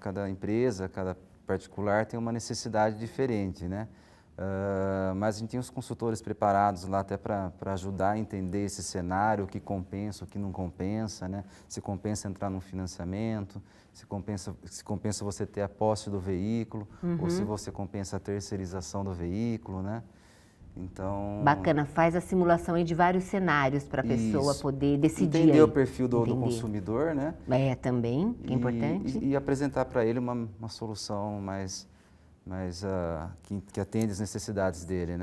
cada empresa, cada particular tem uma necessidade diferente, né? Uh, mas a gente tem os consultores preparados lá até para ajudar a entender esse cenário, o que compensa, o que não compensa, né? se compensa entrar num financiamento, se compensa, se compensa você ter a posse do veículo, uhum. ou se uhum. você compensa a terceirização do veículo, né? Então. Bacana, faz a simulação aí de vários cenários para a pessoa isso. poder decidir. Entender aí. o perfil do, do, consumidor, né? É, também, que é importante. E, e apresentar para ele uma, uma solução mais, mais uh, que, que atende as necessidades dele, né?